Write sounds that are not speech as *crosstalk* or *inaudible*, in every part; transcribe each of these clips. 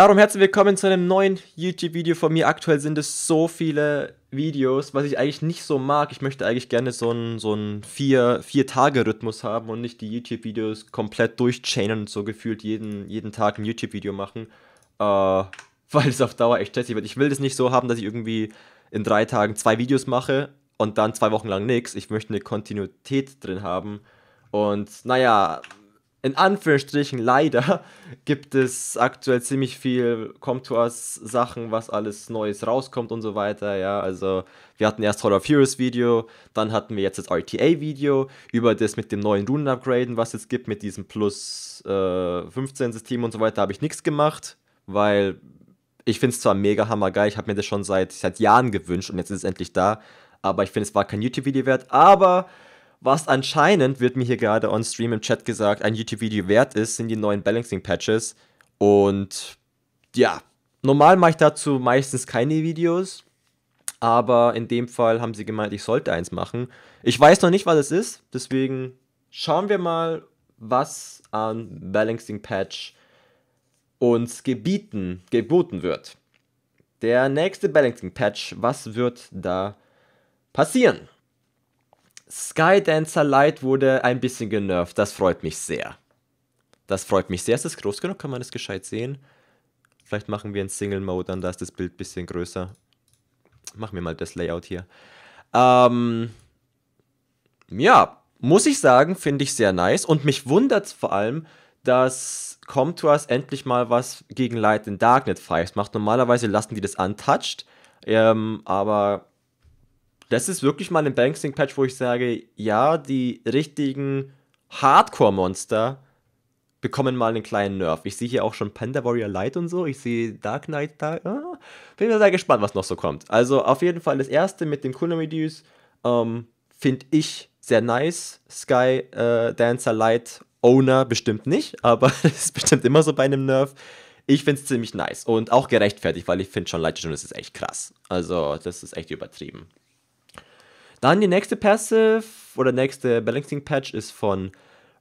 Darum herzlich willkommen zu einem neuen YouTube-Video von mir. Aktuell sind es so viele Videos, was ich eigentlich nicht so mag. Ich möchte eigentlich gerne so einen, so Vier-Tage-Rhythmus haben und nicht die YouTube-Videos komplett durchchainen und so gefühlt jeden, jeden Tag ein YouTube-Video machen. Äh, *laughs* weil es auf Dauer echt stressig wird. Ich will das nicht so haben, dass ich irgendwie in drei Tagen zwei Videos mache und dann zwei Wochen lang nichts. Ich möchte eine Kontinuität drin haben. Und naja, in Anführungsstrichen leider gibt es aktuell ziemlich viel Comtours Sachen, was alles Neues rauskommt und so weiter. Ja, also wir hatten erst Horror Furious Video, dann hatten wir jetzt das RTA Video über das mit dem neuen Runen Upgraden, was es gibt mit diesem Plus äh, 15 System und so weiter, habe ich nichts gemacht, weil ich finde es zwar mega hammergeil, ich habe mir das schon seit, seit Jahren gewünscht und jetzt ist es endlich da, aber ich finde es war kein YouTube Video wert, aber was anscheinend, wird mir hier gerade on Stream im Chat gesagt, ein YouTube-Video wert ist, sind die neuen Balancing-Patches. Und ja, normal mache ich dazu meistens keine Videos. Aber in dem Fall haben sie gemeint, ich sollte eins machen. Ich weiß noch nicht, was es ist. Deswegen schauen wir mal, was an Balancing Patch uns gebieten, geboten wird. Der nächste Balancing Patch, was wird da passieren? Skydancer Light wurde ein bisschen genervt. Das freut mich sehr. Das freut mich sehr. Ist das groß genug? Kann man das gescheit sehen? Vielleicht machen wir einen Single Mode, dann da ist das Bild ein bisschen größer. Machen wir mal das Layout hier. Ähm, ja, muss ich sagen, finde ich sehr nice. Und mich wundert vor allem, dass Comtours endlich mal was gegen Light in Darknet 5 macht. Normalerweise lassen die das untouched. Ähm, aber das ist wirklich mal ein banksing patch wo ich sage, ja, die richtigen Hardcore-Monster bekommen mal einen kleinen Nerf. Ich sehe hier auch schon Panda Warrior Light und so. Ich sehe Dark Knight da. Ah, bin mir sehr gespannt, was noch so kommt. Also auf jeden Fall das erste mit dem Kuno Dews ähm, finde ich sehr nice. Sky äh, Dancer Light Owner bestimmt nicht, *laughs* aber das ist bestimmt immer so bei einem Nerf. Ich finde es ziemlich nice und auch gerechtfertigt, weil ich finde schon Light Jonas ist echt krass. Also das ist echt übertrieben. Dann die nächste Passive oder nächste Balancing Patch ist von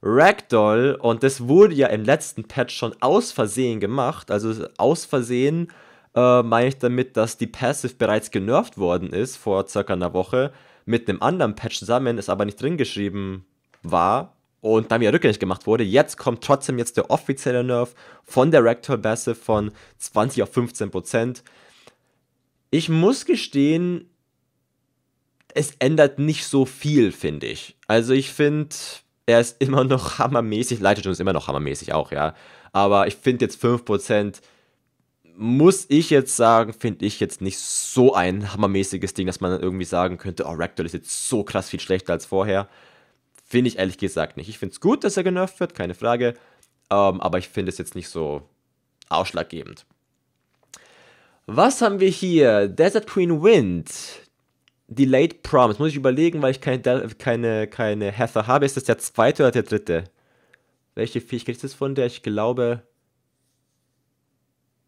Ragdoll und das wurde ja im letzten Patch schon aus Versehen gemacht. Also aus Versehen äh, meine ich damit, dass die Passive bereits genervt worden ist vor circa einer Woche mit einem anderen Patch zusammen, es aber nicht drin geschrieben war und dann wieder rückgängig gemacht wurde. Jetzt kommt trotzdem jetzt der offizielle Nerf von der Ragdoll Passive von 20 auf 15 Prozent. Ich muss gestehen, es ändert nicht so viel, finde ich. Also ich finde, er ist immer noch *laughs* hammermäßig, Leitungsjones ist immer noch hammermäßig auch, ja. Aber ich finde jetzt 5%, muss ich jetzt sagen, finde ich jetzt nicht so ein hammermäßiges Ding, dass man irgendwie sagen könnte, oh, Rectal ist jetzt so krass viel schlechter als vorher. Finde ich ehrlich gesagt nicht. Ich finde es gut, dass er genervt wird, keine Frage. Ähm, aber ich finde es jetzt nicht so ausschlaggebend. Was haben wir hier? Desert Queen Wind. Delayed Prom. Jetzt muss ich überlegen, weil ich keine, keine, keine Heffer habe. Ist das der zweite oder der dritte? Welche Fähigkeit ist das von der? Ich glaube.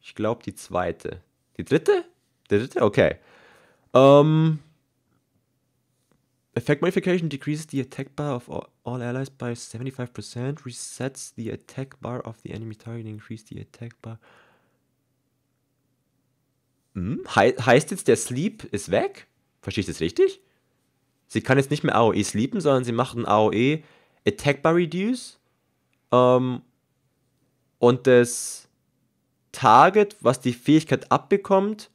Ich glaube, die zweite. Die dritte? Die dritte? Okay. Ähm. Um, Effect Modification decreases the attack bar of all, all allies by 75%, resets the attack bar of the enemy target, increase the attack bar. Hm, He heißt jetzt, der Sleep ist weg? Verstehe ich das richtig? Sie kann jetzt nicht mehr AOE sleepen, sondern sie macht ein AOE Attack by Reduce. Ähm, und das Target, was die Fähigkeit abbekommt,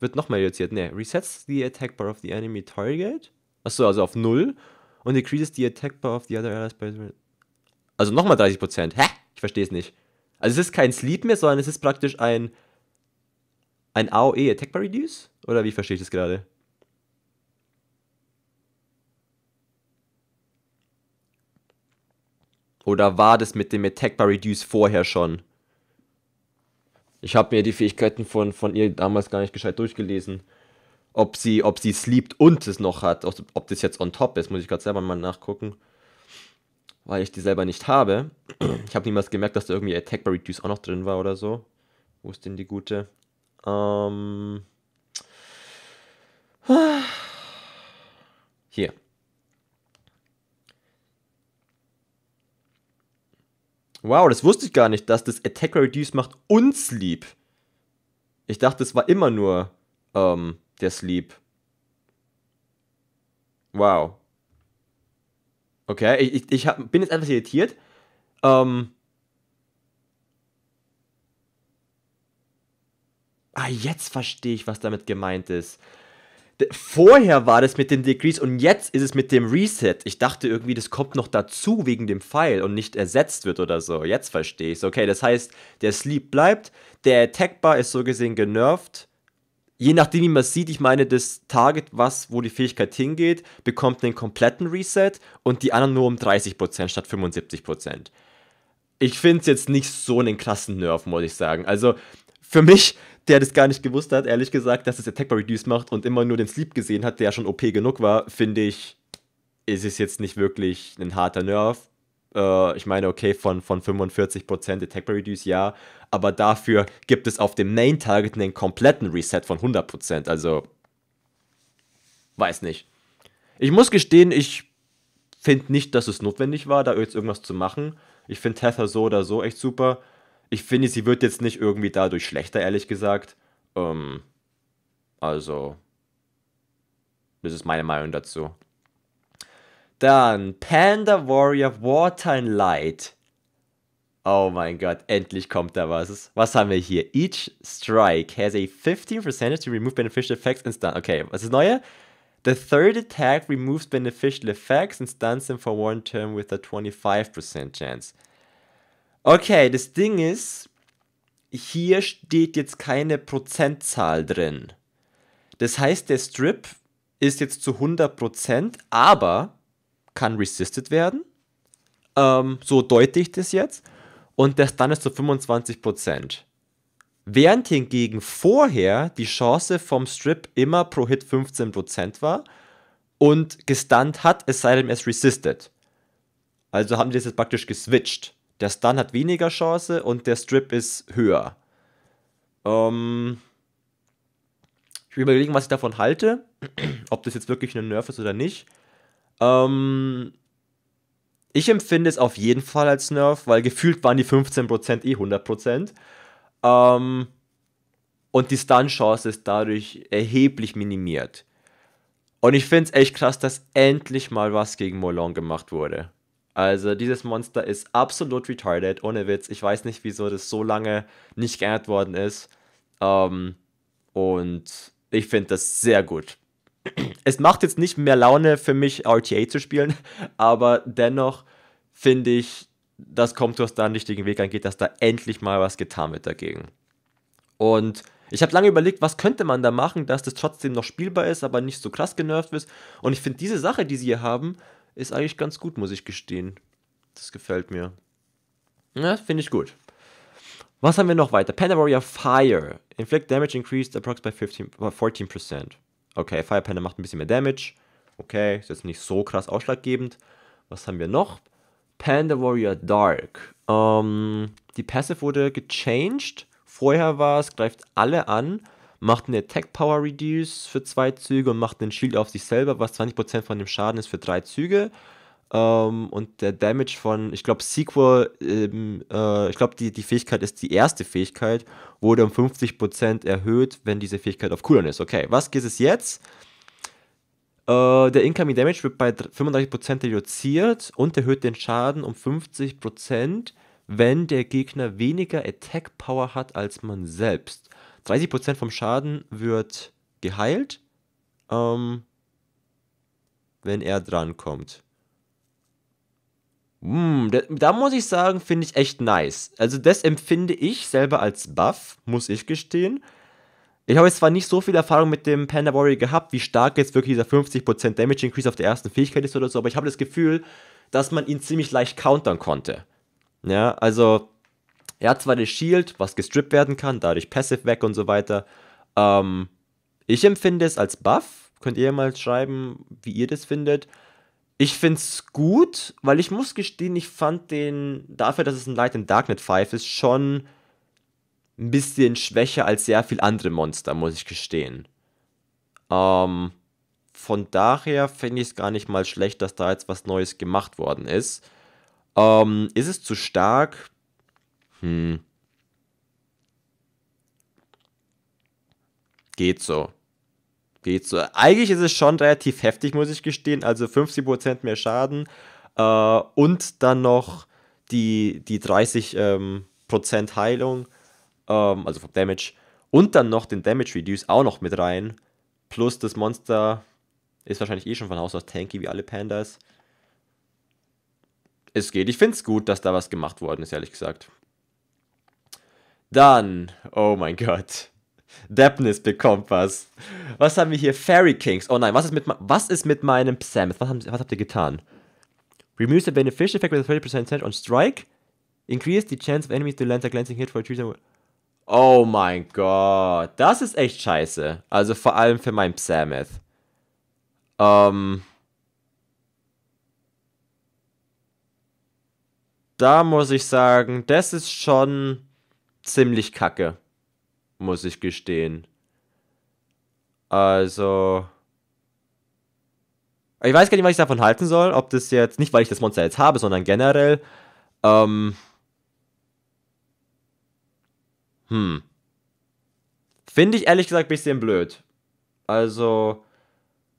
wird nochmal reduziert. Ne, resets the attack bar of the enemy target. Achso, also auf 0. Und decreases the attack bar of the other allies by. Also nochmal 30%. Hä? Ich verstehe es nicht. Also es ist kein Sleep mehr, sondern es ist praktisch ein ein AOE Attack by Reduce? Oder wie verstehe ich das gerade? Oder war das mit dem Attack by Reduce vorher schon? Ich habe mir die Fähigkeiten von, von ihr damals gar nicht gescheit durchgelesen. Ob sie, ob sie sleept und es noch hat. Ob, ob das jetzt on top ist, muss ich gerade selber mal nachgucken. Weil ich die selber nicht habe. Ich habe niemals gemerkt, dass da irgendwie Attack by Reduce auch noch drin war oder so. Wo ist denn die gute? Ähm, hier. Wow, das wusste ich gar nicht, dass das Attack Reduce macht und Sleep. Ich dachte, es war immer nur ähm, der Sleep. Wow. Okay, ich, ich, ich hab, bin jetzt etwas irritiert. Ähm, ah, jetzt verstehe ich, was damit gemeint ist. Vorher war das mit den Decrease und jetzt ist es mit dem Reset. Ich dachte irgendwie, das kommt noch dazu wegen dem Pfeil und nicht ersetzt wird oder so. Jetzt verstehe ich es. Okay, das heißt, der Sleep bleibt, der Attack Bar ist so gesehen genervt. Je nachdem, wie man es sieht, ich meine, das Target, was, wo die Fähigkeit hingeht, bekommt einen kompletten Reset und die anderen nur um 30% statt 75%. Ich finde es jetzt nicht so einen krassen Nerv, muss ich sagen. Also, für mich, der das gar nicht gewusst hat, ehrlich gesagt, dass es Attack by Reduce macht und immer nur den Sleep gesehen hat, der schon OP genug war, finde ich, ist es jetzt nicht wirklich ein harter Nerv. Äh, ich meine, okay, von, von 45% Attack by Reduce, ja, aber dafür gibt es auf dem Main Target einen kompletten Reset von 100%, also weiß nicht. Ich muss gestehen, ich finde nicht, dass es notwendig war, da jetzt irgendwas zu machen. Ich finde Tether so oder so echt super ich finde, sie wird jetzt nicht irgendwie dadurch schlechter, ehrlich gesagt. Ähm, also, das ist meine Meinung dazu. Dann Panda Warrior Water and Light. Oh mein Gott, endlich kommt da was. Was haben wir hier? Each strike has a 15% to remove beneficial effects and stun. Okay, was ist das neue? The third attack removes beneficial effects and stuns them for one turn with a 25% chance. Okay, das Ding ist, hier steht jetzt keine Prozentzahl drin. Das heißt, der Strip ist jetzt zu 100%, aber kann resisted werden. Ähm, so deute ich das jetzt. Und der Stun ist zu 25%. Während hingegen vorher die Chance vom Strip immer pro Hit 15% war und gestunt hat, es sei denn, es resisted. Also haben die das jetzt praktisch geswitcht. Der Stun hat weniger Chance und der Strip ist höher. Ähm, ich will überlegen, was ich davon halte. *clears throat* Ob das jetzt wirklich ein Nerf ist oder nicht. Ähm, ich empfinde es auf jeden Fall als Nerf, weil gefühlt waren die 15% eh 100%. Ähm, und die Stun-Chance ist dadurch erheblich minimiert. Und ich finde es echt krass, dass endlich mal was gegen Molon gemacht wurde. Also dieses Monster ist absolut retarded, ohne Witz. Ich weiß nicht, wieso das so lange nicht geändert worden ist. Ähm, und ich finde das sehr gut. Es macht jetzt nicht mehr Laune für mich, RTA zu spielen, *laughs* aber dennoch finde ich, dass Comtos da einen richtigen Weg angeht, dass da endlich mal was getan wird dagegen. Und ich habe lange überlegt, was könnte man da machen, dass das trotzdem noch spielbar ist, aber nicht so krass genervt wird. Und ich finde diese Sache, die sie hier haben, ist eigentlich ganz gut, muss ich gestehen. Das gefällt mir. Ja, finde ich gut. Was haben wir noch weiter? Panda Warrior Fire. Inflict Damage increased approximately by 15, 14%. Äh, okay, Fire Panda macht ein bisschen mehr Damage. Okay, ist jetzt nicht so krass ausschlaggebend. Was haben wir noch? Panda Warrior Dark. Ähm, die Passive wurde gechanged. Vorher war es, greift alle an macht eine Attack Power Reduce für zwei Züge und macht einen Shield auf sich selber, was 20% von dem Schaden ist für drei Züge. Ähm, und der Damage von, ich glaube, Sequel, ähm, äh, ich glaube, die, die Fähigkeit ist die erste Fähigkeit, wurde um 50% erhöht, wenn diese Fähigkeit auf Cooldown ist. Okay, was geht es jetzt? Äh, der Incoming Damage wird bei 35% reduziert und erhöht den Schaden um 50%, wenn der Gegner weniger Attack Power hat als man selbst. 30% vom Schaden wird geheilt, ähm, wenn er drankommt. Hm, da, da muss ich sagen, finde ich echt nice. Also das empfinde ich selber als Buff, muss ich gestehen. Ich habe jetzt zwar nicht so viel Erfahrung mit dem Panda Warrior gehabt, wie stark jetzt wirklich dieser 50% Damage Increase auf der ersten Fähigkeit ist oder so, aber ich habe das Gefühl, dass man ihn ziemlich leicht countern konnte. Ja, also er hat zwar das Shield, was gestrippt werden kann, dadurch Passive weg und so weiter. Ähm, ich empfinde es als Buff. Könnt ihr mal schreiben, wie ihr das findet. Ich finde es gut, weil ich muss gestehen, ich fand den, dafür, dass es ein Light in Darknet 5 ist, schon ein bisschen schwächer als sehr viele andere Monster, muss ich gestehen. Ähm, von daher finde ich es gar nicht mal schlecht, dass da jetzt was Neues gemacht worden ist. Ähm, ist es zu stark? Hm. Geht so. Geht so. Eigentlich ist es schon relativ heftig, muss ich gestehen. Also 50% mehr Schaden äh, und dann noch die, die 30% ähm, Prozent Heilung, ähm, also vom Damage. Und dann noch den Damage Reduce auch noch mit rein. Plus das Monster ist wahrscheinlich eh schon von Haus aus tanky wie alle Pandas. Es geht. Ich finde es gut, dass da was gemacht worden ist, ehrlich gesagt. Dann, oh mein Gott. Dapnis bekommt was. Was haben wir hier? Fairy Kings. Oh nein, was ist mit, was ist mit meinem Psammeth? Was, was habt ihr getan? Removes the beneficial effect with a 30% chance on strike. Increase the chance of enemies to land a glancing hit for a treason. Oh mein Gott. Das ist echt scheiße. Also vor allem für meinen Psammeth. Ähm. Da muss ich sagen, das ist schon ziemlich kacke, muss ich gestehen. Also. Ich weiß gar nicht, was ich davon halten soll. Ob das jetzt, nicht weil ich das Monster jetzt habe, sondern generell. Ähm. Hm. Finde ich ehrlich gesagt ein bisschen blöd. Also,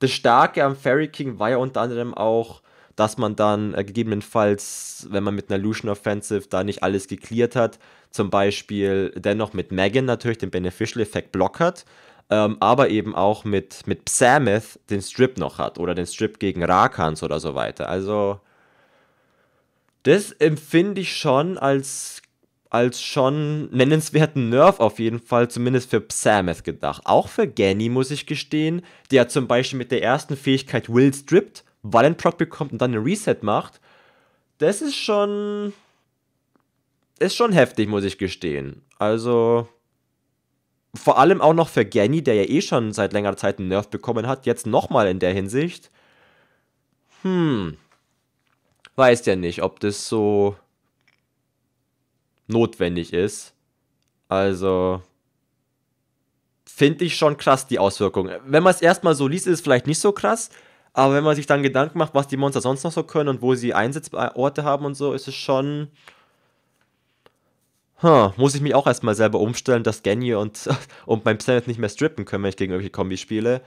das Starke am Fairy King war ja unter anderem auch, dass man dann äh, gegebenenfalls, wenn man mit einer Lucian Offensive da nicht alles geklärt hat, zum Beispiel dennoch mit Megan natürlich den Beneficial Effekt blockert, ähm, aber eben auch mit, mit Psameth den Strip noch hat oder den Strip gegen Rakans oder so weiter. Also das empfinde ich schon als als schon nennenswerten Nerv auf jeden Fall, zumindest für Psameth gedacht. Auch für Ganny muss ich gestehen, der zum Beispiel mit der ersten Fähigkeit Will strippt weil er bekommt und dann einen Reset macht, das ist schon. Ist schon heftig, muss ich gestehen. Also. Vor allem auch noch für Genny, der ja eh schon seit längerer Zeit einen Nerf bekommen hat, jetzt nochmal in der Hinsicht. Hm. Weiß ja nicht, ob das so notwendig ist. Also finde ich schon krass die Auswirkungen. Wenn man es erstmal so liest, ist es vielleicht nicht so krass, aber wenn man sich dann Gedanken macht, was die Monster sonst noch so können und wo sie Einsatzorte haben und so, ist es schon. Huh, muss ich mich auch erstmal selber umstellen, dass Genji und, *laughs* und mein Planet nicht mehr strippen können, wenn ich gegen irgendwelche Kombi spiele.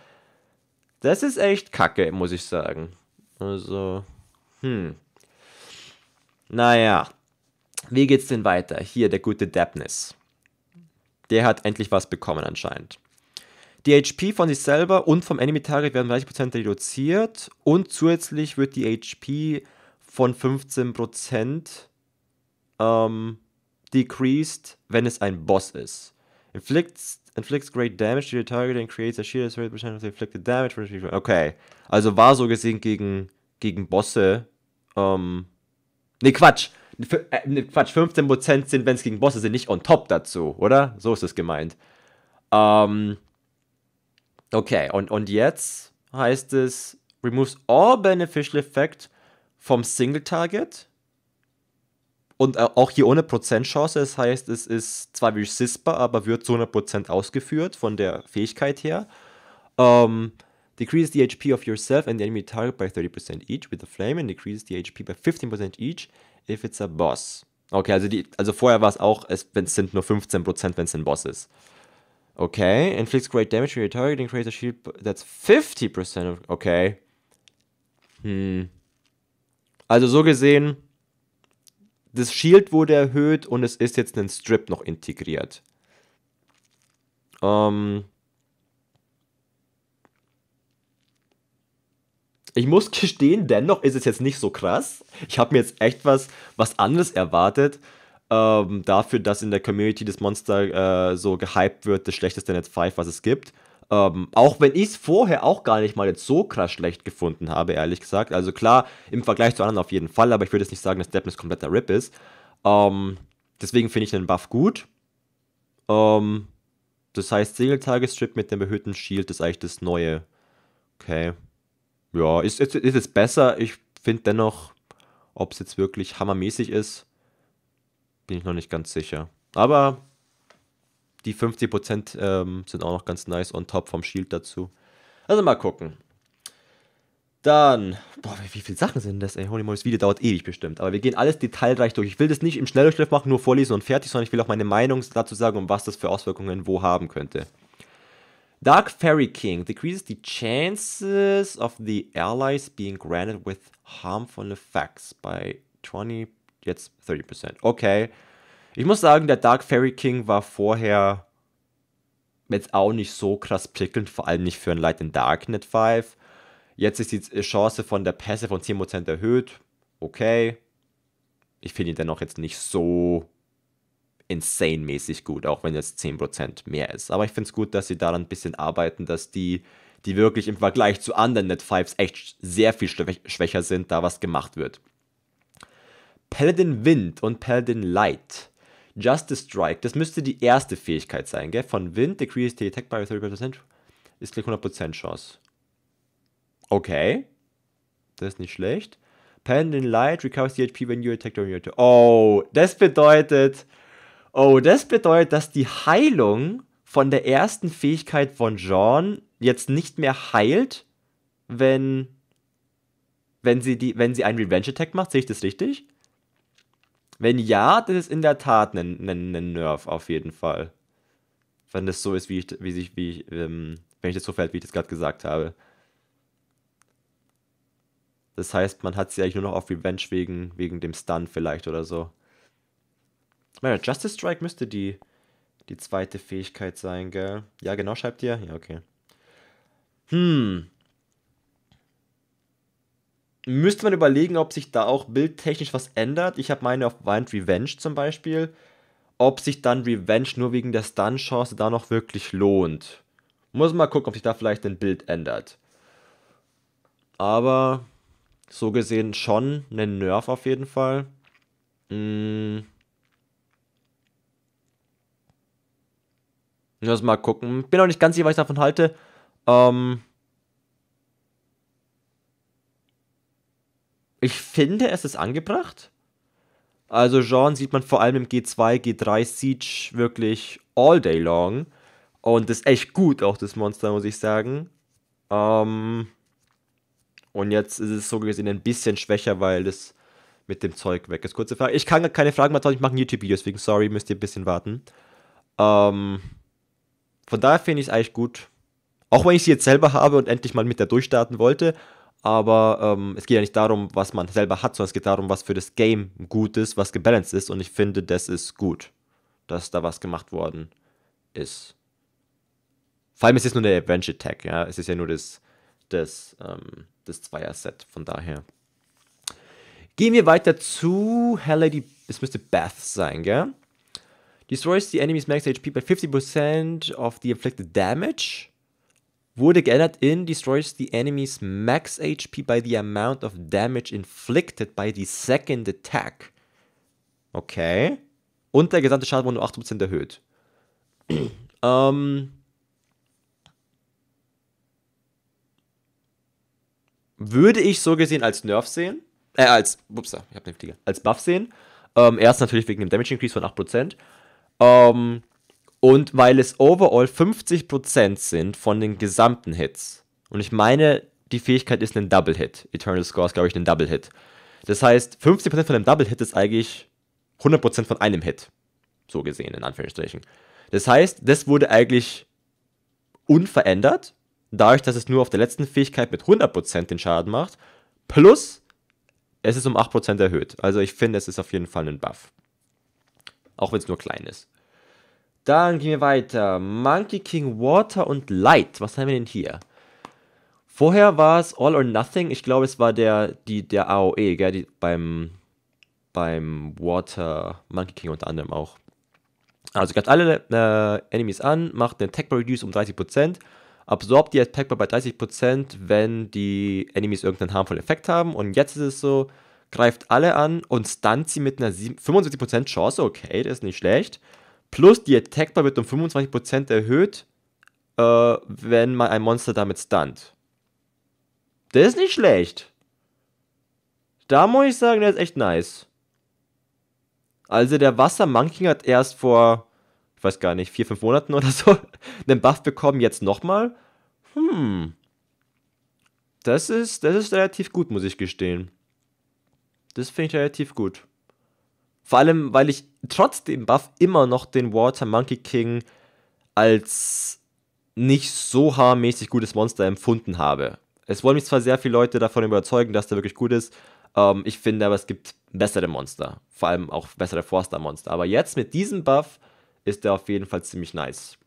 Das ist echt kacke, muss ich sagen. Also, hm. Naja. Wie geht's denn weiter? Hier, der gute Dapness. Der hat endlich was bekommen anscheinend. Die HP von sich selber und vom Enemy Target werden 30% reduziert und zusätzlich wird die HP von 15% ähm, decreased, wenn es ein Boss ist. Inflicts, inflicts great damage to your target and creates a shield as 30% of the inflicted damage. Okay, also war so gesehen gegen, gegen Bosse. Ähm, ne, Quatsch. Für, äh, ne, Quatsch, 15% sind, wenn es gegen Bosse sind, nicht on top dazu, oder? So ist es gemeint. Ähm, Okay, und, und jetzt heißt es, removes all beneficial effect vom Single Target. Und äh, auch hier ohne Prozentchance, das heißt, es ist zwar resistbar, aber wird zu 100% ausgeführt von der Fähigkeit her. Um, ähm, decrease the HP of yourself and the enemy target by 30% each with a flame and decrease the HP by 15% each if it's a boss. Okay, also, die, also vorher war es auch, es sind nur 15%, wenn es ein Boss ist. Okay, inflicts great damage when you're targeting, creates a shield that's 50% of. Okay. Hm. Also so gesehen, das Shield wurde erhöht und es ist jetzt ein Strip noch integriert. Ähm. Ich muss *laughs* gestehen, dennoch ist es jetzt nicht so krass. Ich habe mir jetzt echt was, was anderes erwartet ähm, dafür, dass in der Community das Monster äh, so gehypt wird, das schlechteste Net 5, was es gibt. Ähm, auch wenn ich es vorher auch gar nicht mal jetzt so krass schlecht gefunden habe, ehrlich gesagt. Also klar, im Vergleich zu anderen auf jeden Fall, aber ich würde jetzt nicht sagen, dass Deppness kompletter Rip ist. Ähm, deswegen finde ich den Buff gut. Ähm, das heißt, Segeltagestrip mit dem erhöhten Shield ist eigentlich das Neue. Okay. Ja, ist, ist, ist es besser. Ich finde dennoch, ob es jetzt wirklich hammermäßig ist, bin ich noch nicht ganz sicher. Aber die 50% ähm, sind auch noch ganz nice on top vom Shield dazu. Also mal gucken. Dann, boah, wie, wie viele Sachen sind das, ey? Holy moly, das Video dauert ewig bestimmt. Aber wir gehen alles detailreich durch. Ich will das nicht im Schnelldurchlauf machen, nur vorlesen und fertig, sondern ich will auch meine Meinung dazu sagen und was das für Auswirkungen wo haben könnte. Dark Fairy King decreases the chances of the allies being granted with harmful effects by 20% jetzt 30%. Okay. Ich muss sagen, der Dark Fairy King war vorher jetzt auch nicht so krass prickelnd, vor allem nicht für ein Light in Darknet 5. Jetzt ist die Chance von der Pässe von 10% erhöht. Okay. Ich finde ihn dennoch jetzt nicht so insane-mäßig gut, auch wenn jetzt 10% mehr ist. Aber ich finde es gut, dass sie daran ein bisschen arbeiten, dass die, die wirklich im Vergleich zu anderen Net 5s echt sehr viel schwächer sind, da was gemacht wird. Paladin Wind und Paladin Light. Justice Strike, das müsste die erste Fähigkeit sein, gell? Von Wind, decrease the attack by 30%. Ist gleich 100% Chance. Okay. Das ist nicht schlecht. Paladin Light recovers the HP when you attack during your attack. Oh, das bedeutet. Oh, das bedeutet, dass die Heilung von der ersten Fähigkeit von Jean jetzt nicht mehr heilt, wenn. Wenn sie, die, wenn sie einen Revenge-Attack macht, sehe ich das richtig? Wenn ja, dann ist in der Tat ein, ein, ein Nerf auf jeden Fall. Wenn das so ist, wie ich, wie ich, wie ich, ähm, wenn ich das so fällt, wie ich das gerade gesagt habe. Das heißt, man hat sie eigentlich nur noch auf Revenge wegen, wegen dem Stun vielleicht oder so. Naja, Justice Strike müsste die, die zweite Fähigkeit sein, gell? Ja, genau, schreibt ihr? Ja, okay. Hm müsste man überlegen, ob sich da auch bildtechnisch was ändert. Ich habe meine auf Wind Revenge zum Beispiel. Ob sich dann Revenge nur wegen der Stun-Chance da noch wirklich lohnt. Muss mal gucken, ob sich da vielleicht ein Bild ändert. Aber so gesehen schon ein Nerf auf jeden Fall. Hm. Muss mal gucken. Bin auch nicht ganz sicher, was ich davon halte. Ähm, Ich finde, es ist angebracht. Also Jean sieht man vor allem im G2, G3 Siege wirklich all day long. Und ist echt gut, auch das Monster, muss ich sagen. Ähm und jetzt ist es so gesehen ein bisschen schwächer, weil es mit dem Zeug weg ist. Kurze Frage. Ich kann keine Fragen beantworten, ich mache ein YouTube-Video, deswegen sorry, müsst ihr ein bisschen warten. Ähm von daher finde ich es eigentlich gut. Auch wenn ich sie jetzt selber habe und endlich mal mit der durchstarten wollte aber ähm, es geht ja nicht darum, was man selber hat, sondern es geht darum, was für das Game gut ist, was gebalanced ist und ich finde, das ist gut, dass da was gemacht worden ist. Vor allem ist es nur der Adventure Tag, ja, es ist ja nur das, das, ähm, das Zweier-Set, von daher. Gehen wir weiter zu Hell Lady, es müsste Beth sein, gell? Destroys the enemy's max HP by 50% of the inflicted damage wurde geändert in Destroys the enemy's max HP by the amount of damage inflicted by the second attack. Okay. Und der gesamte Schaden wurde um 8% erhöht. *clears throat* ähm. Würde ich so gesehen als Nerf sehen. Äh, als. Upsa, ich hab den Flieger. Als Buff sehen. Ähm, erst natürlich wegen dem Damage Increase von 8%. Ähm, und weil es overall 50% sind von den gesamten Hits. Und ich meine, die Fähigkeit ist ein Double Hit. Eternal Score ist, glaube ich, ein Double Hit. Das heißt, 50% von einem Double Hit ist eigentlich 100% von einem Hit. So gesehen, in Anführungsstrichen. Das heißt, das wurde eigentlich unverändert, dadurch, dass es nur auf der letzten Fähigkeit mit 100% den Schaden macht. Plus, es ist um 8% erhöht. Also ich finde, es ist auf jeden Fall ein Buff. Auch wenn es nur klein ist. Dann gehen wir weiter. Monkey King Water und Light. Was haben wir denn hier? Vorher war es All or Nothing. Ich glaube, es war der, die, der AOE, gell? Die, beim, beim Water Monkey King unter anderem auch. Also greift alle äh, Enemies an, macht eine Attack Reduce um 30%, absorbt die Attack bei 30%, wenn die Enemies irgendeinen harmvollen Effekt haben. Und jetzt ist es so, greift alle an und stunt sie mit einer 75% Chance. Okay, das ist nicht schlecht. Plus die Attack Bar wird um 25% erhöht, äh, wenn man ein Monster damit stunt. Das ist nicht schlecht. Da muss ich sagen, der ist echt nice. Also der Wasser Monkey hat erst vor, ich weiß gar nicht, 4-5 Monaten oder so *laughs* einen Buff bekommen, jetzt nochmal. Hm. Das ist, das ist relativ gut, muss ich gestehen. Das finde ich relativ gut. Vor allem, weil ich trotz dem Buff immer noch den Water Monkey King als nicht so haarmäßig gutes Monster empfunden habe. Es wollen mich zwar sehr viele Leute davon überzeugen, dass der wirklich gut ist. Ähm, ich finde aber, es gibt bessere Monster. Vor allem auch bessere Forster-Monster. Aber jetzt mit diesem Buff ist der auf jeden Fall ziemlich nice.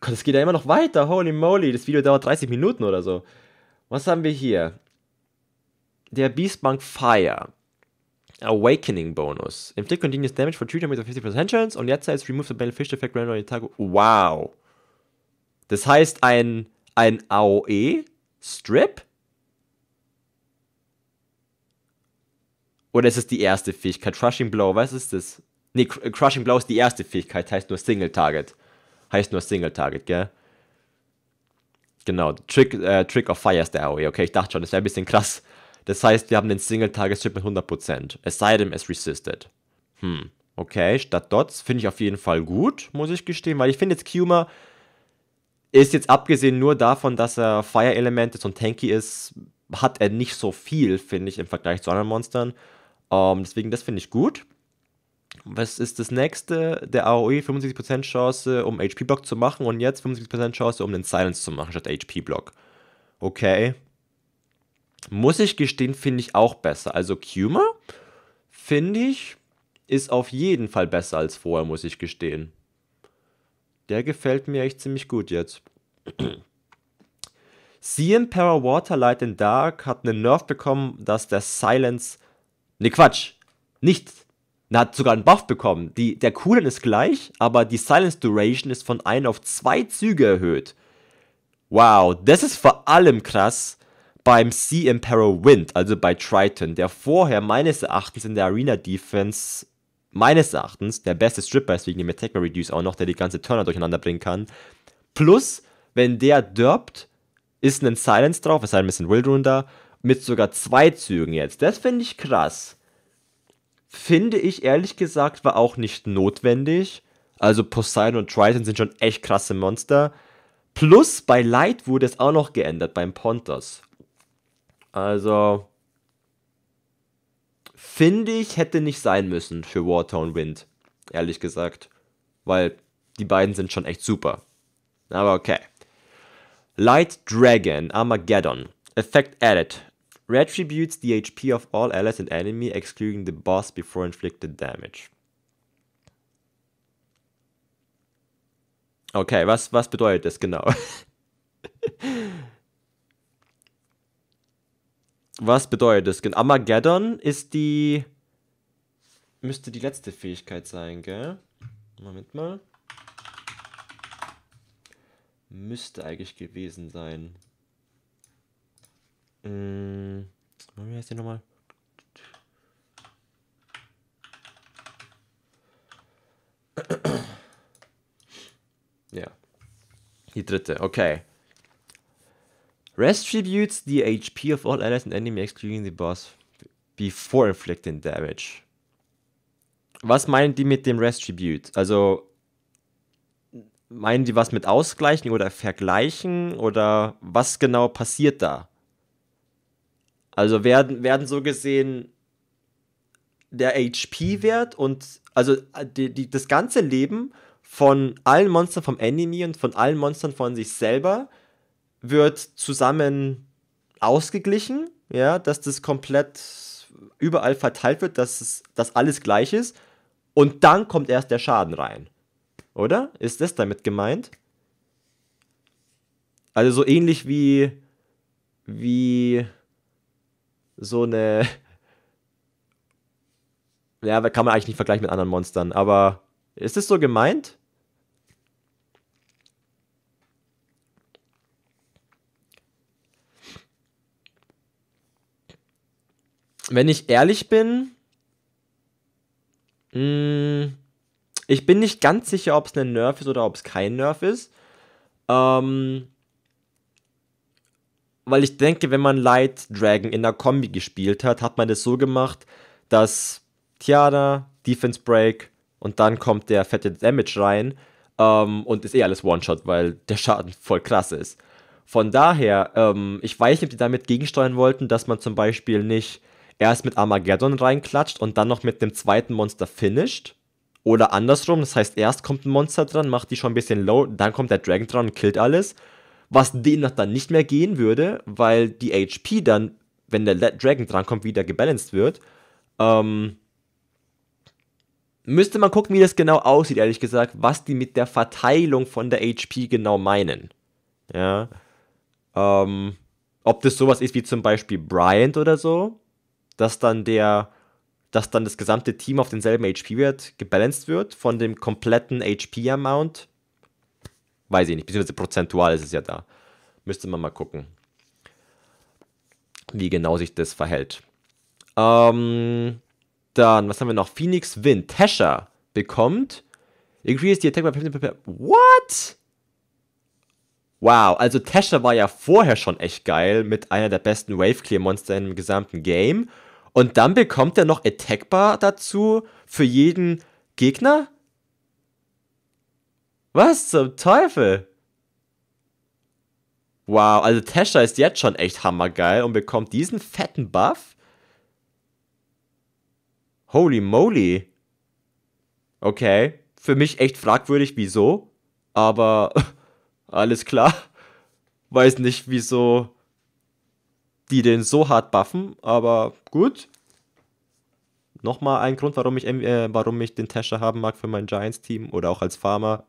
Gott, es geht ja immer noch weiter. Holy moly, das Video dauert 30 Minuten oder so. Was haben wir hier? Der Beastbank Fire. Awakening Bonus. Inflict continuous damage for 3 damage with 50% chance und jetzt heißt Remove the Battlefish Effect Random Attack. Wow. Das heißt, ein, ein AOE Strip? Oder ist es die erste Fähigkeit? Crushing Blow, was ist das? Ne, Crushing Blow ist die erste Fähigkeit, heißt nur Single Target. Heißt nur Single Target, gell? Genau, Trick, äh, Trick of Fire ist der AOE, okay? Ich dachte schon, das wäre ein bisschen krass. Das heißt, wir haben den Single-Target-Chip mit 100%, es sei denn, es resisted. Hm, okay, statt Dots finde ich auf jeden Fall gut, muss ich gestehen, weil ich finde jetzt Kuma ist jetzt abgesehen nur davon, dass er Fire-Element ist und tanky ist, hat er nicht so viel, finde ich, im Vergleich zu anderen Monstern. Ähm, deswegen, das finde ich gut. Was ist das nächste? Der AOE 75% Chance, um HP-Block zu machen und jetzt 75% Chance, um den Silence zu machen statt HP-Block. Okay, muss ich gestehen, finde ich auch besser. Also Kuma, finde ich, ist auf jeden Fall besser als vorher, muss ich gestehen. Der gefällt mir echt ziemlich gut jetzt. CM *clears throat* Para Waterlight in Dark hat einen Nerf bekommen, dass der Silence. Ne, Quatsch. Nicht. Er hat sogar einen Buff bekommen. Die, der Coolen ist gleich, aber die Silence Duration ist von 1 auf 2 Züge erhöht. Wow, das ist vor allem krass, beim Sea Imperial Wind, also bei Triton, der vorher meines Erachtens in der Arena Defense, meines Erachtens, der beste Stripper ist wegen dem Attack Reduce auch noch, der die ganze Turner durcheinander bringen kann. Plus, wenn der derbt, ist ein Silence drauf, es ist ein bisschen Wildrun da, mit sogar zwei Zügen jetzt. Das finde ich krass. Finde ich ehrlich gesagt, war auch nicht notwendig. Also Poseidon und Triton sind schon echt krasse Monster. Plus bei Light wurde es auch noch geändert beim Pontos. Also finde ich, hätte nicht sein müssen für Wartown Wind, ehrlich gesagt. Weil die beiden sind schon echt super. Aber okay. Light Dragon, Armageddon. Effect added. Retributes the HP of all allies and enemy, excluding the boss before inflicted damage. Okay, was, was bedeutet das genau? *laughs* Was bedeutet das? Armageddon ist die. Müsste die letzte Fähigkeit sein, gell? Moment mal. Müsste eigentlich gewesen sein. Hm. Wie heißt die nochmal? ja. Die dritte, okay. Restributes the HP of all allies and enemy excluding the boss before inflicting damage. Was meinen die mit dem Restribute? Also meinen die was mit ausgleichen oder vergleichen oder was genau passiert da? Also werden, werden so gesehen der HP-Wert und also die, die, das ganze Leben von allen Monstern vom Enemy und von allen Monstern von sich selber wird zusammen ausgeglichen, ja, dass das komplett überall verteilt wird, dass, es, dass alles gleich ist. Und dann kommt erst der Schaden rein. Oder? Ist das damit gemeint? Also so ähnlich wie, wie so eine. *laughs* Ja, kann man eigentlich nicht vergleichen mit anderen Monstern, aber ist das so gemeint? Wenn ich ehrlich bin, mh, mm, ich bin nicht ganz sicher, ob es ein Nerf ist oder ob es kein Nerf ist. Ähm, weil ich denke, wenn man Light Dragon in der Kombi gespielt hat, hat man das so gemacht, dass Tiara, Defense Break und dann kommt der fette Damage rein ähm, und ist eh alles One-Shot, weil der Schaden voll krass ist. Von daher, ähm, ich weiß nicht, ob die damit gegensteuern wollten, dass man zum Beispiel nicht erst mit Armageddon reinklatscht und dann noch mit dem zweiten Monster finisht. Oder andersrum, das heißt, erst kommt ein Monster dran, macht die schon ein bisschen low, dann kommt der Dragon dran und killt alles. Was demnach dann nicht mehr gehen würde, weil die HP dann, wenn der Dragon dran kommt, wieder gebalanced wird. Ähm, müsste man gucken, wie das genau aussieht, ehrlich gesagt, was die mit der Verteilung von der HP genau meinen. Ja. Ähm, ob das sowas ist wie zum Beispiel Bryant oder so, dass dann der, dass dann das gesamte Team auf denselben HP-Wert gebalanced wird von dem kompletten HP-Amount. Weiß ich nicht, beziehungsweise prozentual ist es ja da. Müsste man mal gucken, wie genau sich das verhält. Ähm, dann, was haben wir noch? Phoenix Wind. Tesha bekommt. Increase the attack by 15%. What? Wow, also Tesha war ja vorher schon echt geil mit einer der besten Wave Clear Monster im gesamten Game. Und dann bekommt er noch Attack Bar dazu für jeden Gegner? Was zum Teufel? Wow, also Tesha ist jetzt schon echt hammergeil und bekommt diesen fetten Buff? Holy moly. Okay, für mich echt fragwürdig, wieso, aber *laughs* alles klar. Weiß nicht, wieso die den so hart buffen, aber gut. Nochmal ein Grund, warum ich, äh, warum ich den Tescher haben mag für mein Giants-Team oder auch als Farmer.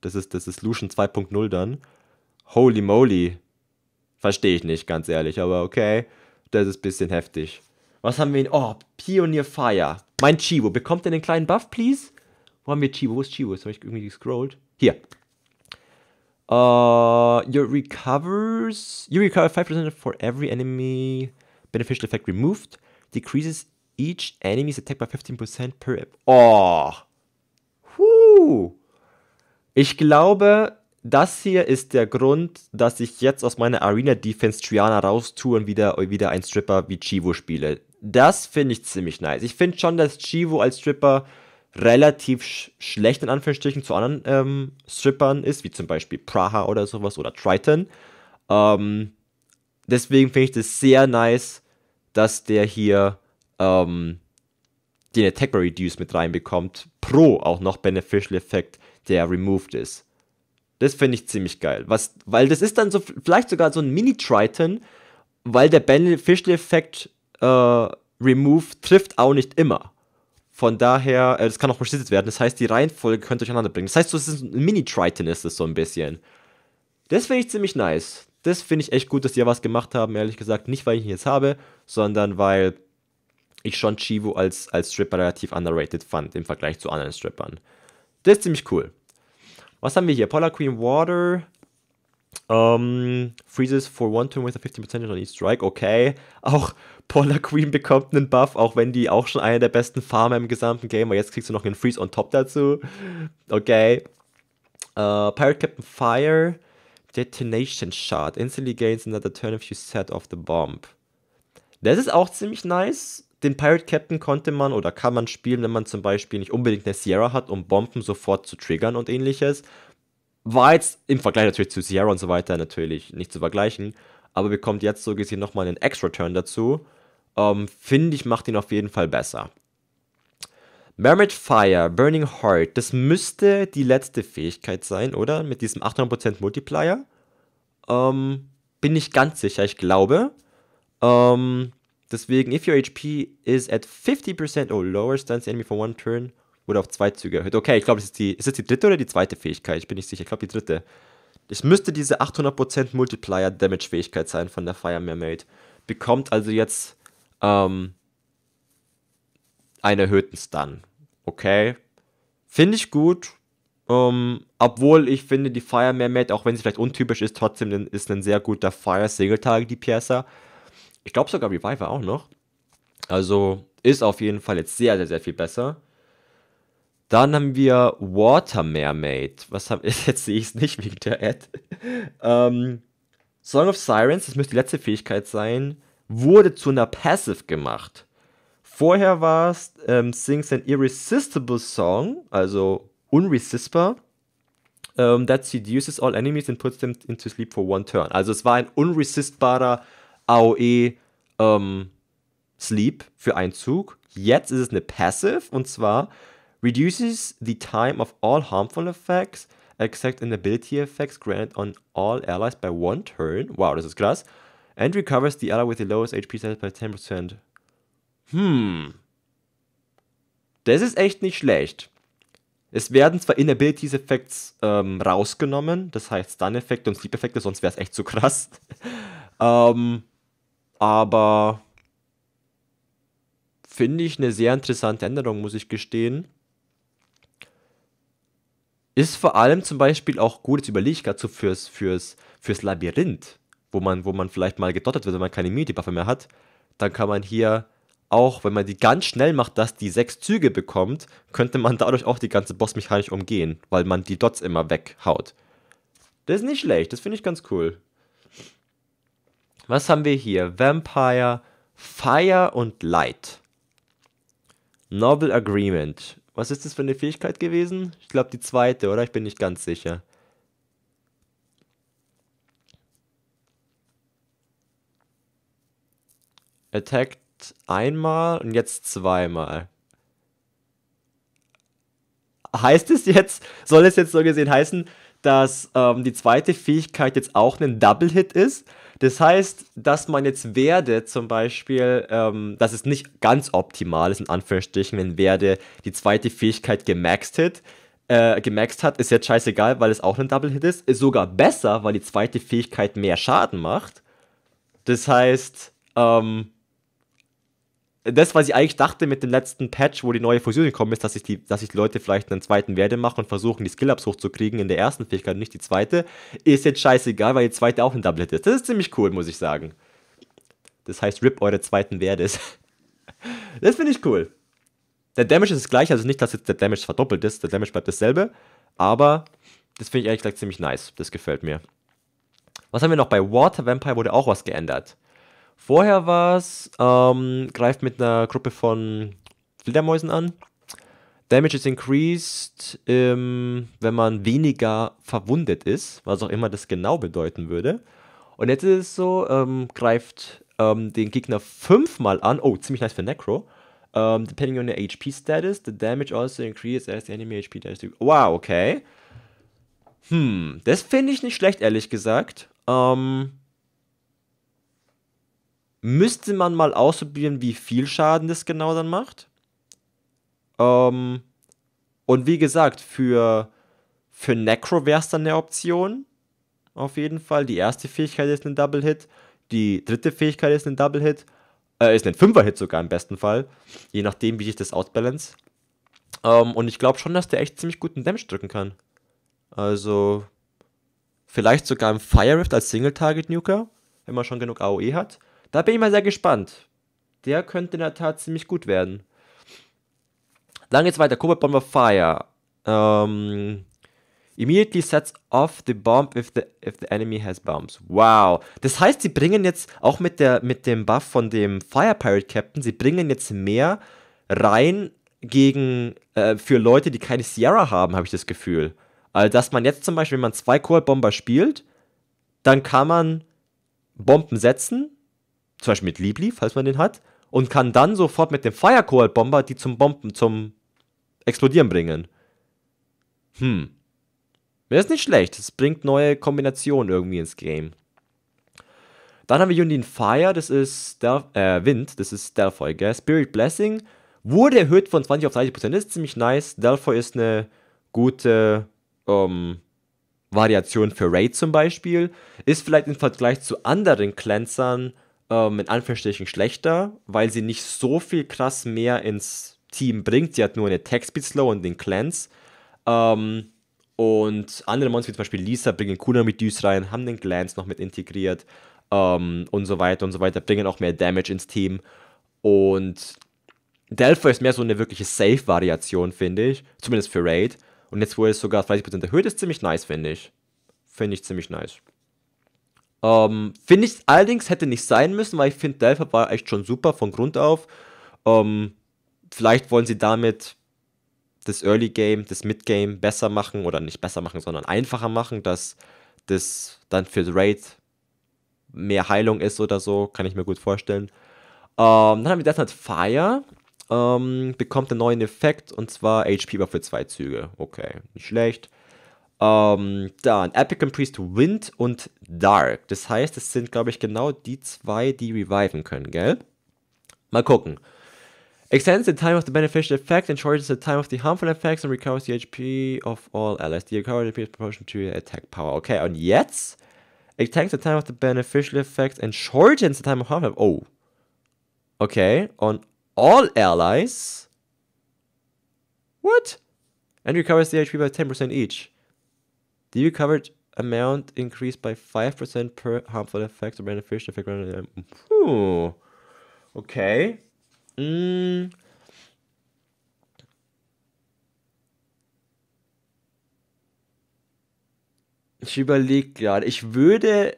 Das ist, das ist Lucian 2.0 dann. Holy moly. Verstehe ich nicht, ganz ehrlich, aber okay. Das ist ein bisschen heftig. Was haben wir? Oh, Pioneer Fire. Mein Chivo. Bekommt er den kleinen Buff, please? Wo haben wir Chivo? Wo ist Chivo? Jetzt habe ich irgendwie gescrollt. Hier. Uh, you recovers. You recover 5% for every enemy beneficial effect removed. Decreases each enemy's attack by 15% per. Oh! Huh. Ich glaube, das hier ist der Grund, dass ich jetzt aus meiner Arena Defense Triana raus tue und wieder, wieder ein Stripper wie Chivo spiele. Das finde ich ziemlich nice. Ich finde schon, dass Chivo als Stripper relativ sch schlecht in Anführungsstrichen zu anderen ähm, Strippern ist, wie zum Beispiel Praha oder sowas oder Triton. Ähm, deswegen finde ich das sehr nice, dass der hier ähm, den Attack Reduce mit reinbekommt, pro auch noch Beneficial Effect, der removed ist. Das finde ich ziemlich geil. Was, weil das ist dann so, vielleicht sogar so ein Mini-Triton, weil der Beneficial Effect äh, Remove trifft auch nicht immer. Von daher, äh, das kann auch beschnittet werden. Das heißt, die Reihenfolge könnt ihr durcheinander bringen. Das heißt, so, ist ein Mini-Triton ist es so ein bisschen. Das finde ich ziemlich nice. Das finde ich echt gut, dass die ja was gemacht haben, ehrlich gesagt. Nicht, weil ich ihn jetzt habe, sondern weil ich schon Chivo als, als Stripper relativ underrated fand im Vergleich zu anderen Strippern. Das ist ziemlich cool. Was haben wir hier? Polar Queen Water. Um, ähm, freezes for one turn with a 15% on each strike, okay. Auch Paula Queen bekommt einen Buff, auch wenn die auch schon eine der besten Farmer im gesamten Game war. Jetzt kriegst du noch einen Freeze on top dazu. Okay. Uh, Pirate Captain Fire, Detonation Shard. Instantly gains another turn if you set off the bomb. Das ist auch ziemlich nice. Den Pirate Captain konnte man oder kann man spielen, wenn man zum Beispiel nicht unbedingt eine Sierra hat, um Bomben sofort zu triggern und ähnliches war jetzt im Vergleich natürlich zu Sierra und so weiter natürlich nicht zu vergleichen, aber bekommt jetzt so gesehen nochmal einen extra Turn dazu. Ähm, Finde ich, macht ihn auf jeden Fall besser. Mermaid Fire, Burning Heart, das müsste die letzte Fähigkeit sein, oder? Mit diesem 800% Multiplier. Ähm, bin ich ganz sicher, ich glaube. Ähm, deswegen, if your HP is at 50% or lower, stands the enemy for one turn. Wurde auf zwei Züge erhöht. Okay, ich glaube, es ist die, ist das die dritte oder die zweite Fähigkeit? Ich bin nicht sicher. Ich glaube, die dritte. Es müsste diese 800% Multiplier Damage Fähigkeit sein von der Fire Mermaid. Bekommt also jetzt ähm, einen erhöhten Stun. Okay. Finde ich gut. Ähm, obwohl ich finde, die Fire Mermaid, auch wenn sie vielleicht untypisch ist, trotzdem ist ein sehr guter Fire Single Target, DPSer. Ich glaube sogar Reviver auch noch. Also ist auf jeden Fall jetzt sehr, sehr, sehr viel besser. Dann haben wir Water Mermaid. Was hab, *laughs* jetzt sehe ich es nicht wegen der Ad. ähm, Song of Sirens, das müsste die letzte Fähigkeit sein, wurde zu einer Passive gemacht. Vorher war es ähm, Sings an Irresistible Song, also unresistbar. Um, ähm, that seduces all enemies and puts them into sleep for one turn. Also es war ein unresistbarer AOE ähm, Sleep für einen Zug. Jetzt ist es eine Passive und zwar reduces the time of all harmful effects except inability effects granted on all allies by one turn. Wow, das ist krass. And recovers the ally with the lowest HP status by 10%. Hm. Das ist echt nicht schlecht. Es werden zwar Inabilities Effects ähm, rausgenommen, das heißt Stun-Effekte und Sleep-Effekte, sonst wäre es echt zu krass. *laughs* ähm, aber finde ich eine sehr interessante Änderung, muss ich gestehen. Ist vor allem zum Beispiel auch gut, jetzt überlege ich gerade so fürs, fürs, fürs Labyrinth, wo man, wo man vielleicht mal gedottet wird, wenn man keine Immunity-Buffer mehr hat, dann kann man hier auch, wenn man die ganz schnell macht, dass die sechs Züge bekommt, könnte man dadurch auch die ganze Bossmechanik umgehen, weil man die Dots immer weghaut. Das ist nicht schlecht, das finde ich ganz cool. Was haben wir hier? Vampire, Fire und Light. Novel Agreement. Was ist das für eine Fähigkeit gewesen? Ich glaube die zweite, oder? Ich bin nicht ganz sicher. Attacked einmal und jetzt zweimal. Heißt es jetzt, soll es jetzt so gesehen heißen, dass ähm, die zweite Fähigkeit jetzt auch ein Double-Hit ist. Das heißt, dass man jetzt Werde zum Beispiel, ähm, das ist nicht ganz optimal, ist in Anführungsstrichen, wenn Werde die zweite Fähigkeit gemaxed, hat. Äh, gemaxt hat, ist jetzt scheißegal, weil es auch ein Double-Hit ist. Ist sogar besser, weil die zweite Fähigkeit mehr Schaden macht. Das heißt, ähm, das, was ich eigentlich dachte mit dem letzten Patch, wo die neue Fusion gekommen ist, dass ich die, dass sich die Leute vielleicht einen zweiten Werte mache und versuchen, die Skill-Ups hochzukriegen in der ersten Fähigkeit, und nicht die zweite, ist jetzt scheißegal, weil die zweite auch ein Doublet ist. Das ist ziemlich cool, muss ich sagen. Das heißt, rip eure zweiten Wertes. *laughs* Das finde ich cool. Der Damage ist gleich, also nicht, dass jetzt der Damage verdoppelt ist, der Damage bleibt dasselbe, aber das finde ich ehrlich gesagt ziemlich nice. Das gefällt mir. Was haben wir noch? Bei Water Vampire wurde auch was geändert. Vorher war es, ähm, greift mit einer Gruppe von Fledermäusen an. Damage is increased, ähm, wenn man weniger verwundet ist, was auch immer das genau bedeuten würde. Und jetzt ist es so, ähm, greift ähm, den Gegner fünfmal an. Oh, ziemlich nice für Necro. Ähm, depending on your HP status, the damage also increases as the enemy HP does. Wow, okay. Hm, das finde ich nicht schlecht, ehrlich gesagt. Ähm, Müsste man mal ausprobieren, wie viel Schaden das genau dann macht. Ähm, und wie gesagt, für, für Necro wäre es dann eine Option. Auf jeden Fall. Die erste Fähigkeit ist ein Double Hit. Die dritte Fähigkeit ist ein Double Hit. Äh, ist ein Fünfer-Hit sogar im besten Fall. Je nachdem, wie sich das ausbalance. Ähm, und ich glaube schon, dass der echt ziemlich guten Damage drücken kann. Also, vielleicht sogar im Fire Rift als Single-Target-Nuker, wenn man schon genug AOE hat. Da bin ich mal sehr gespannt. Der könnte in der Tat ziemlich gut werden. Dann geht's weiter. Cobalt Bomber Fire. Ähm, immediately sets off the bomb if the, if the enemy has bombs. Wow. Das heißt, sie bringen jetzt auch mit, der, mit dem Buff von dem Fire Pirate Captain, sie bringen jetzt mehr rein gegen äh, für Leute, die keine Sierra haben, habe ich das Gefühl. Also, dass man jetzt zum Beispiel, wenn man zwei Cobalt Bomber spielt, dann kann man Bomben setzen zum Beispiel mit Libli, falls man den hat, und kann dann sofort mit dem Firecoal Bomber die zum Bomben, zum Explodieren bringen. Hm. Mir ist nicht schlecht. Es bringt neue Kombinationen irgendwie ins Game. Dann haben wir Union Fire, das ist Stealth, äh, Wind, das ist Delphoi, gell? Spirit Blessing wurde erhöht von 20 auf 30 Prozent, ist ziemlich nice. Delphoi ist eine gute ähm, Variation für Raid zum Beispiel. Ist vielleicht im Vergleich zu anderen Cleansern ähm, in Anführungsstrichen schlechter, weil sie nicht so viel krass mehr ins Team bringt. Sie hat nur eine Tech Speed Slow und den Clans. Ähm, und andere Monster wie zum Beispiel Lisa bringen Kuna mit Düs rein, haben den Glance noch mit integriert ähm, und so weiter und so weiter, bringen auch mehr Damage ins Team. Und Delphi ist mehr so eine wirkliche Safe-Variation, finde ich. Zumindest für Raid. Und jetzt, wo es sogar 30% erhöht ist, ziemlich nice, finde ich. Finde ich ziemlich nice. Ähm, finde ich allerdings hätte nicht sein müssen, weil ich finde, Delphi war echt schon super von Grund auf. Ähm, vielleicht wollen sie damit das Early Game, das Mid Game besser machen oder nicht besser machen, sondern einfacher machen, dass das dann für The Raid mehr Heilung ist oder so, kann ich mir gut vorstellen. Ähm, dann haben wir Death Knight Fire, ähm, bekommt einen neuen Effekt und zwar HP über für zwei Züge. Okay, nicht schlecht. Ähm, dann Epic and Priest Wind und Dark. Das heißt, es sind, glaube ich, genau die zwei, die reviven können, gell? Mal gucken. Extends the time of the beneficial effect and shortens the time of the harmful effects and recovers the HP of all allies. The recovery HP is proportional to your attack power. Okay, und jetzt? Extends the time of the beneficial effect and shortens the time of harmful. effects. Oh. Okay, on all allies. What? And recovers the HP by 10% each. The EU coverage amount increased by 5% per harmful effects or beneficial effect. Puh. Okay. Mm. Ich überlege gerade, ich würde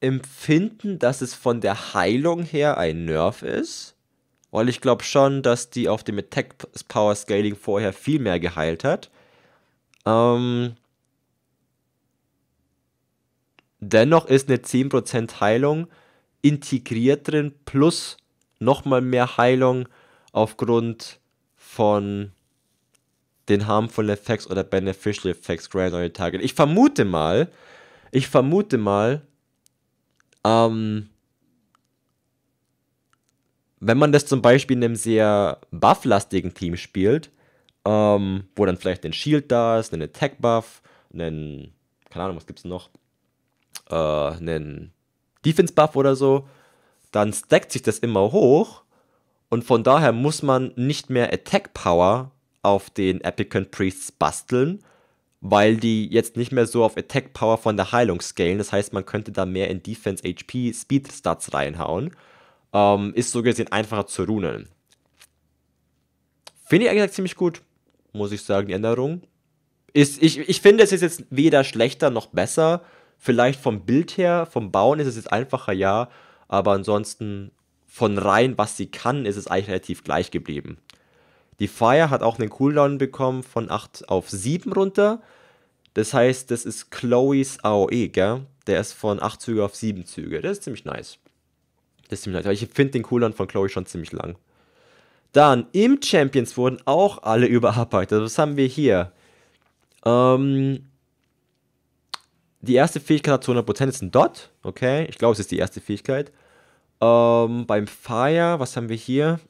empfinden, dass es von der Heilung her ein Nerf ist. Weil ich glaube schon, dass die auf dem Attack Power Scaling vorher viel mehr geheilt hat. Ähm, Dennoch ist eine 10% Heilung integriert drin, plus nochmal mehr Heilung aufgrund von den Harmful Effects oder Beneficial Effects Granary Target. Ich vermute mal, ich vermute mal, ähm, wenn man das zum Beispiel in einem sehr bufflastigen Team spielt, ähm, wo dann vielleicht ein Shield da ist, einen Attack-Buff, einen, keine Ahnung, was gibt es noch, äh, einen Defense-Buff oder so, dann stackt sich das immer hoch und von daher muss man nicht mehr Attack-Power auf den Applicant Priests basteln, weil die jetzt nicht mehr so auf Attack Power von der Heilung scalen. Das heißt, man könnte da mehr in Defense HP Speed Stats reinhauen. Ähm, ist so gesehen einfacher zu runen. Finde ich eigentlich ziemlich gut, muss ich sagen, die Änderung. Ist, ich, ich finde, es ist jetzt weder schlechter noch besser. Vielleicht vom Bild her, vom Bauen ist es jetzt einfacher, ja. Aber ansonsten von rein, was sie kann, ist es eigentlich relativ gleich geblieben. Die Fire hat auch einen Cooldown bekommen von 8 auf 7 runter. Das heißt, das ist Chloes AOE, gell? Der ist von 8 Züge auf 7 Züge. Das ist ziemlich nice. Das ist ziemlich nice. Aber ich finde den Cooldown von Chloe schon ziemlich lang. Dann, im Champions wurden auch alle *laughs* überarbeitet. Was haben wir hier? Ähm, die erste Fähigkeit hat zu 100% ist ein Dot. Okay, ich glaube, es ist die erste Fähigkeit. Ähm, beim Fire, was haben wir hier?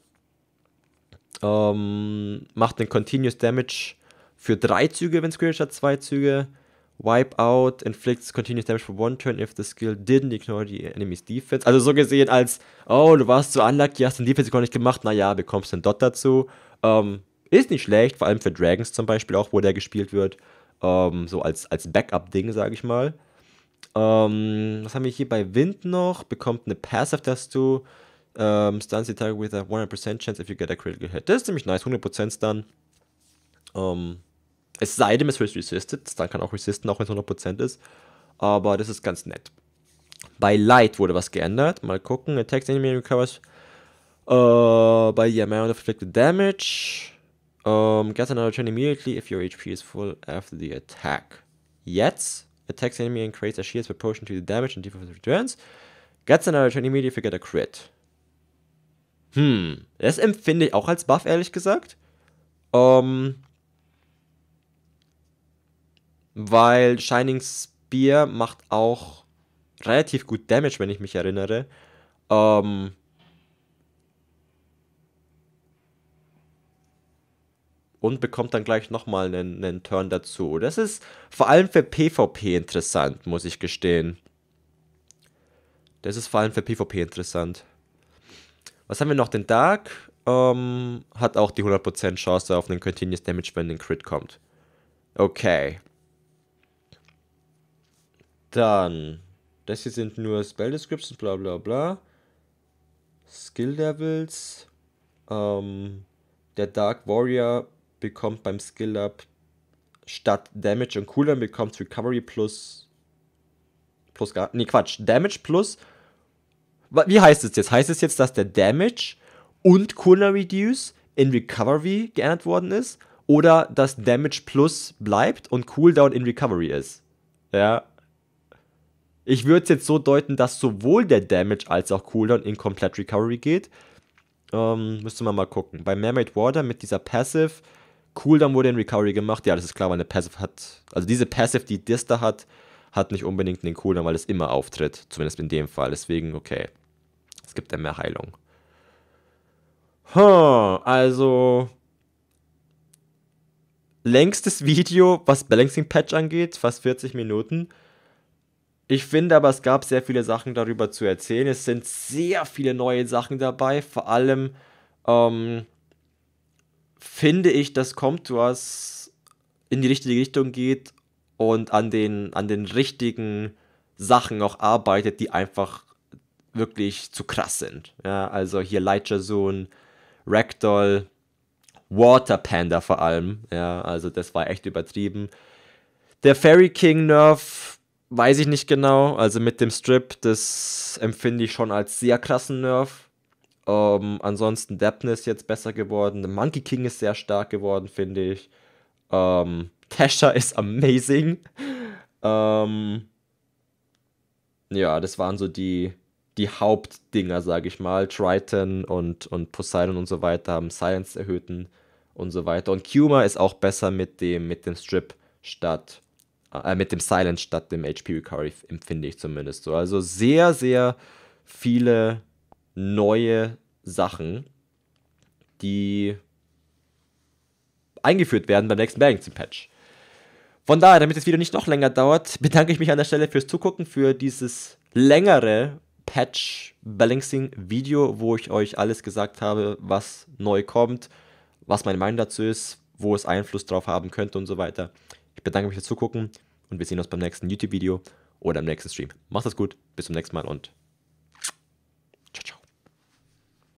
Ähm, macht den Continuous Damage für drei Züge, wenn es hat, zwei Züge. Wipeout inflicts continuous damage for one turn if the skill didn't ignore the enemy's defense. Also so gesehen als, oh, du warst zu unlucky, hast den Defense gar nicht gemacht, naja, bekommst einen Dot dazu. Ähm, ist nicht schlecht, vor allem für Dragons zum Beispiel auch, wo der gespielt wird. Ähm, so als, als Backup-Ding, sage ich mal. Ähm, was haben wir hier bei Wind noch? Bekommt eine Passive dazu. Ähm, stuns the target with a 100% chance if you get a critical hit. Das ist ziemlich nice, 100% Stun. Ähm, es sei denn, es wird resisted. Stun kann auch resisten, auch wenn es 100% ist. Aber das ist ganz nett. Bei Light wurde was geändert. Mal gucken. Attacks enemy recovers uh, by the amount of inflicted damage. Um, get another turn immediately if your HP is full after the attack. Jetzt attacks enemy and creates a shield proportion to the damage and defensive returns. Gets another turn immediately if you get a crit. Hm, das empfinde ich auch als Buff, ehrlich gesagt. Um, weil Shining Spear macht auch relativ gut Damage, wenn ich mich erinnere. Um, und bekommt dann gleich nochmal einen, einen Turn dazu. Das ist vor allem für PvP interessant, muss ich gestehen. Das ist vor allem für PvP interessant. Was haben wir noch? Den Dark ähm, hat auch die 100% Chance auf einen Continuous Damage, wenn ein Crit kommt. Okay. Dann. Das hier sind nur Spell Descriptions, bla bla bla. Skill Levels. Ähm, der Dark Warrior bekommt beim Skill-Up statt Damage und Cooldown bekommt Recovery plus. Plus gar. Nee, Quatsch. Damage plus. Wie heißt es jetzt? Heißt es jetzt, dass der Damage und Cooldown Reduce in Recovery geändert worden ist? Oder dass Damage plus bleibt und Cooldown in Recovery ist? Ja. Ich würde es jetzt so deuten, dass sowohl der Damage als auch Cooldown in Complete Recovery geht. Ähm, müsste man mal gucken. Bei Mermaid Water mit dieser Passive Cooldown wurde in Recovery gemacht. Ja, das ist klar, weil eine Passive hat. Also diese Passive, die da hat, hat nicht unbedingt einen Cooldown, weil es immer auftritt. Zumindest in dem Fall. Deswegen, okay. Es gibt dann mehr Heilung. Huh, also. Längstes Video, was Balancing Patch angeht, fast 40 Minuten. Ich finde aber, es gab sehr viele Sachen darüber zu erzählen. Es sind sehr viele neue Sachen dabei. Vor allem ähm, finde ich, dass Comtours in die richtige Richtung geht und an den, an den richtigen Sachen auch arbeitet, die einfach wirklich zu krass sind. Ja, also hier Lightjazoon, Ragdoll, Water Panda vor allem. Ja, also das war echt übertrieben. Der Fairy King Nerf weiß ich nicht genau. Also mit dem Strip, das empfinde ich schon als sehr krassen Nerf. Ähm, ansonsten Dapne ist jetzt besser geworden. The Monkey King ist sehr stark geworden, finde ich. Ähm, *laughs* Tasha ist amazing. Ähm, ja, das waren so die, die Hauptdinger, sage ich mal. Triton und, und Poseidon und so weiter haben Science erhöhten und so weiter. Und Kuma ist auch besser mit dem, mit dem Strip statt, äh, mit dem Silence statt dem HP Recovery, empfinde ich zumindest so. Also sehr, sehr viele neue Sachen, die eingeführt werden beim nächsten Balancing-Patch. Von daher, damit das Video nicht noch länger dauert, *laughs* bedanke ich mich an der Stelle fürs Zugucken, für dieses längere Patch-Balancing-Video, wo ich euch alles gesagt habe, was neu kommt, was meine Meinung dazu ist, wo es Einfluss drauf haben könnte und so weiter. Ich bedanke mich fürs Zugucken und wir sehen uns beim nächsten YouTube-Video oder im nächsten Stream. Macht es gut, bis zum nächsten Mal und